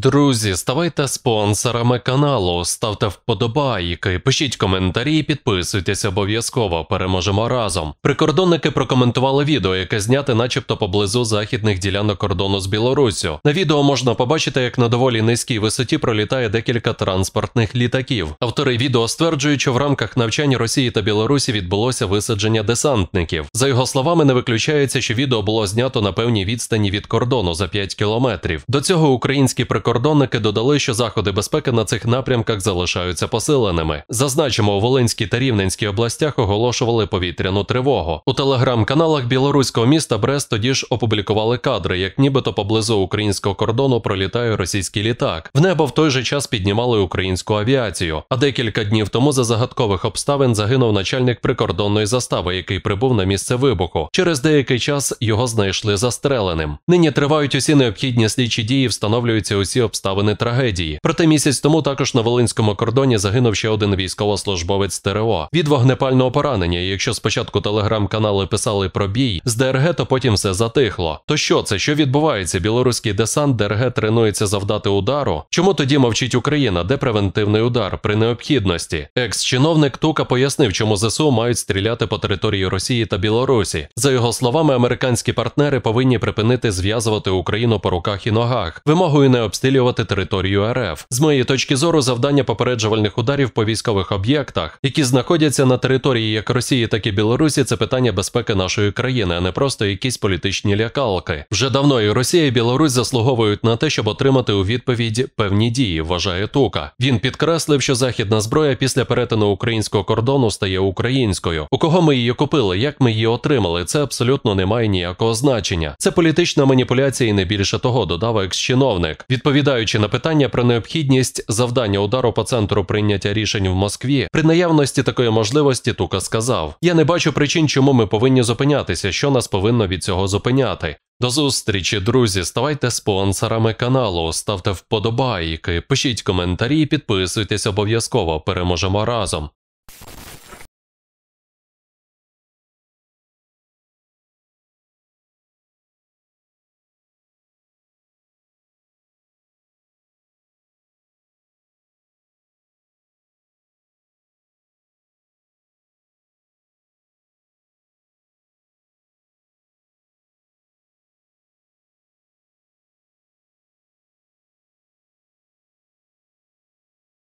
Друзі, ставайте спонсорами каналу, ставте вподобайки, пишіть коментарі і підписуйтесь обов'язково. Переможемо разом. Прикордонники прокоментували відео, яке зняте, начебто, поблизу західних ділянок кордону з Білоруссю. На відео можна побачити, як на доволі низькій висоті пролітає декілька транспортних літаків. Автори відео стверджують, що в рамках навчань Росії та Білорусі відбулося висадження десантників. За його словами, не виключається, що відео було знято на певній відстані від кордону за 5 кілометрів. До цього українські прикордонники прикордонники додали, що заходи безпеки на цих напрямках залишаються посиленими. Зазначимо, у Волинській та Рівненській областях оголошували повітряну тривогу. У телеграм-каналах білоруського міста Брест тоді ж опублікували кадри, як нібито поблизу українського кордону пролітає російський літак. В небо в той же час піднімали українську авіацію. А декілька днів тому за загадкових обставин загинув начальник прикордонної застави, який прибув на місце вибуху. Через деякий час його знайшли застреленим. Нині тривають усі необхідні слідчі дії, встановлюються усі всі обставини трагедії. Проте місяць тому також на Волинському кордоні загинув ще один військовослужбовець ТРО від вогнепального поранення. якщо спочатку телеграм-канали писали про бій з ДРГ, то потім все затихло. То що це? Що відбувається? Білоруський десант ДРГ тренується завдати удару? Чому тоді мовчить Україна? Де превентивний удар при необхідності? Екс-чиновник Тука пояснив, чому ЗСУ мають стріляти по території Росії та Білорусі. За його словами, американські партнери повинні припинити зв'язувати Україну по руках і ногах, вимогою не обстрілювати обстрілювати територію РФ. З моєї точки зору, завдання попереджувальних ударів по військових об'єктах, які знаходяться на території як Росії, так і Білорусі, це питання безпеки нашої країни, а не просто якісь політичні лякалки. Вже давно і Росія і Білорусь заслуговують на те, щоб отримати у відповіді певні дії. Вважає Тука. Він підкреслив, що західна зброя після перетину українського кордону стає українською. У кого ми її купили, як ми її отримали, це абсолютно не має ніякого значення. Це політична маніпуляція, і не більше того, додав екс-чиновник. Відповідь Відповідаючи на питання про необхідність завдання удару по центру прийняття рішень в Москві, при наявності такої можливості Тука сказав: Я не бачу причин, чому ми повинні зупинятися, що нас повинно від цього зупиняти. До зустрічі, друзі. Ставайте спонсорами каналу, ставте вподобайки, пишіть коментарі, і підписуйтесь обов'язково. Переможемо разом.